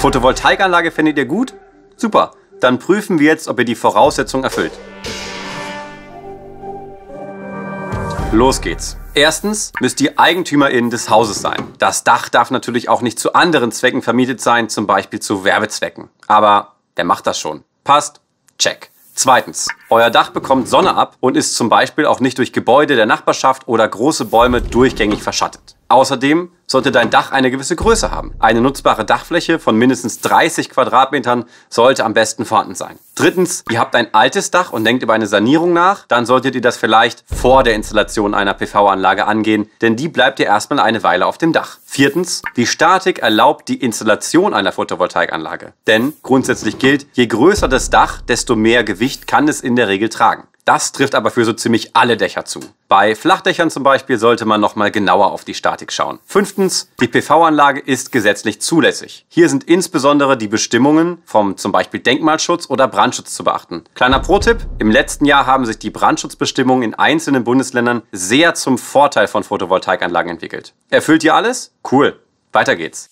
Photovoltaikanlage findet ihr gut? Super, dann prüfen wir jetzt, ob ihr die Voraussetzungen erfüllt. Los geht's. Erstens müsst ihr EigentümerInnen des Hauses sein. Das Dach darf natürlich auch nicht zu anderen Zwecken vermietet sein, zum Beispiel zu Werbezwecken. Aber der macht das schon. Passt? Check. Zweitens, euer Dach bekommt Sonne ab und ist zum Beispiel auch nicht durch Gebäude der Nachbarschaft oder große Bäume durchgängig verschattet. Außerdem sollte dein Dach eine gewisse Größe haben. Eine nutzbare Dachfläche von mindestens 30 Quadratmetern sollte am besten vorhanden sein. Drittens, ihr habt ein altes Dach und denkt über eine Sanierung nach, dann solltet ihr das vielleicht vor der Installation einer PV-Anlage angehen, denn die bleibt ihr erstmal eine Weile auf dem Dach. Viertens, die Statik erlaubt die Installation einer Photovoltaikanlage, denn grundsätzlich gilt, je größer das Dach, desto mehr Gewicht kann es in der Regel tragen. Das trifft aber für so ziemlich alle Dächer zu. Bei Flachdächern zum Beispiel sollte man nochmal genauer auf die Statik schauen. Fünftens, die PV-Anlage ist gesetzlich zulässig. Hier sind insbesondere die Bestimmungen vom zum Beispiel Denkmalschutz oder Brandschutz zu beachten. Kleiner Pro-Tipp, im letzten Jahr haben sich die Brandschutzbestimmungen in einzelnen Bundesländern sehr zum Vorteil von Photovoltaikanlagen entwickelt. Erfüllt ihr alles? Cool. Weiter geht's.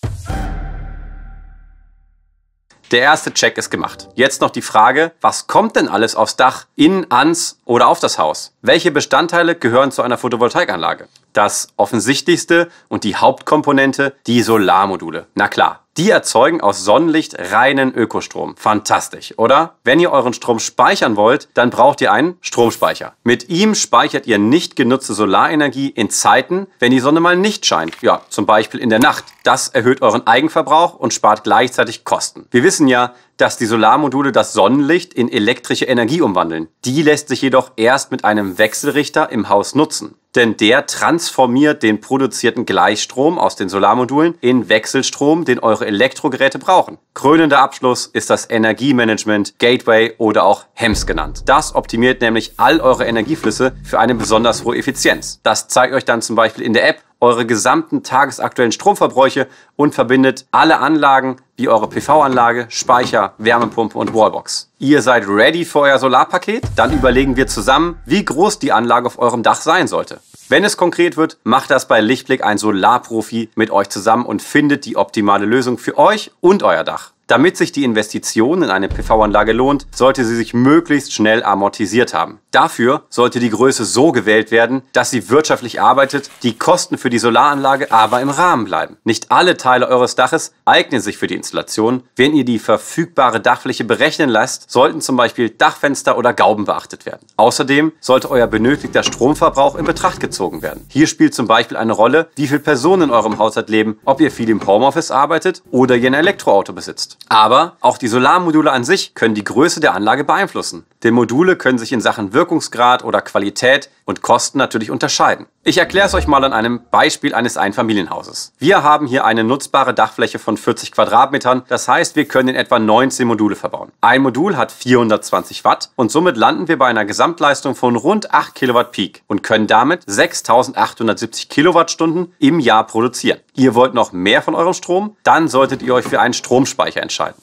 Der erste Check ist gemacht. Jetzt noch die Frage, was kommt denn alles aufs Dach, in, ans oder auf das Haus? Welche Bestandteile gehören zu einer Photovoltaikanlage? Das offensichtlichste und die Hauptkomponente, die Solarmodule. Na klar, die erzeugen aus Sonnenlicht reinen Ökostrom. Fantastisch, oder? Wenn ihr euren Strom speichern wollt, dann braucht ihr einen Stromspeicher. Mit ihm speichert ihr nicht genutzte Solarenergie in Zeiten, wenn die Sonne mal nicht scheint. Ja, zum Beispiel in der Nacht. Das erhöht euren Eigenverbrauch und spart gleichzeitig Kosten. Wir wissen ja, dass die Solarmodule das Sonnenlicht in elektrische Energie umwandeln. Die lässt sich jedoch erst mit einem Wechselrichter im Haus nutzen. Denn der transformiert den produzierten Gleichstrom aus den Solarmodulen in Wechselstrom, den eure Elektrogeräte brauchen. Krönender Abschluss ist das Energiemanagement, Gateway oder auch HEMS genannt. Das optimiert nämlich all eure Energieflüsse für eine besonders hohe Effizienz. Das zeigt euch dann zum Beispiel in der App, eure gesamten tagesaktuellen Stromverbräuche und verbindet alle Anlagen wie eure PV-Anlage, Speicher, Wärmepumpe und Wallbox. Ihr seid ready für euer Solarpaket? Dann überlegen wir zusammen, wie groß die Anlage auf eurem Dach sein sollte. Wenn es konkret wird, macht das bei Lichtblick ein Solarprofi mit euch zusammen und findet die optimale Lösung für euch und euer Dach. Damit sich die Investition in eine PV-Anlage lohnt, sollte sie sich möglichst schnell amortisiert haben. Dafür sollte die Größe so gewählt werden, dass sie wirtschaftlich arbeitet, die Kosten für die Solaranlage aber im Rahmen bleiben. Nicht alle Teile eures Daches eignen sich für die Installation. Wenn ihr die verfügbare Dachfläche berechnen lasst, sollten zum Beispiel Dachfenster oder Gauben beachtet werden. Außerdem sollte euer benötigter Stromverbrauch in Betracht gezogen werden. Hier spielt zum Beispiel eine Rolle, wie viele Personen in eurem Haushalt leben, ob ihr viel im Homeoffice arbeitet oder ihr ein Elektroauto besitzt. Aber auch die Solarmodule an sich können die Größe der Anlage beeinflussen. Denn Module können sich in Sachen Wirkungsgrad oder Qualität und Kosten natürlich unterscheiden. Ich erkläre es euch mal an einem Beispiel eines Einfamilienhauses. Wir haben hier eine nutzbare Dachfläche von 40 Quadratmetern, das heißt, wir können in etwa 19 Module verbauen. Ein Modul hat 420 Watt und somit landen wir bei einer Gesamtleistung von rund 8 Kilowatt Peak und können damit 6870 Kilowattstunden im Jahr produzieren. Ihr wollt noch mehr von eurem Strom? Dann solltet ihr euch für einen Stromspeicher entscheiden.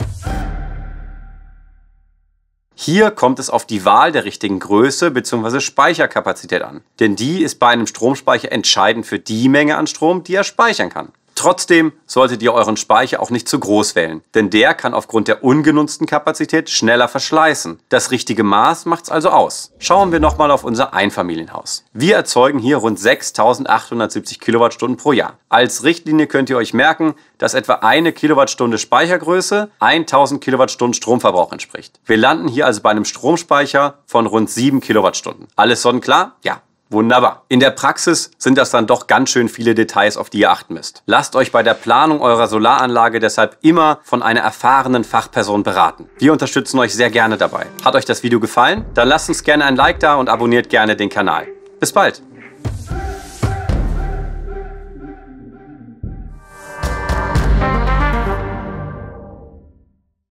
Hier kommt es auf die Wahl der richtigen Größe bzw. Speicherkapazität an, denn die ist bei einem Stromspeicher entscheidend für die Menge an Strom, die er speichern kann. Trotzdem solltet ihr euren Speicher auch nicht zu groß wählen, denn der kann aufgrund der ungenutzten Kapazität schneller verschleißen. Das richtige Maß macht's also aus. Schauen wir nochmal auf unser Einfamilienhaus. Wir erzeugen hier rund 6870 Kilowattstunden pro Jahr. Als Richtlinie könnt ihr euch merken, dass etwa eine Kilowattstunde Speichergröße 1000 Kilowattstunden Stromverbrauch entspricht. Wir landen hier also bei einem Stromspeicher von rund 7 Kilowattstunden. Alles sonnenklar? Ja. Wunderbar. In der Praxis sind das dann doch ganz schön viele Details, auf die ihr achten müsst. Lasst euch bei der Planung eurer Solaranlage deshalb immer von einer erfahrenen Fachperson beraten. Wir unterstützen euch sehr gerne dabei. Hat euch das Video gefallen? Dann lasst uns gerne ein Like da und abonniert gerne den Kanal. Bis bald!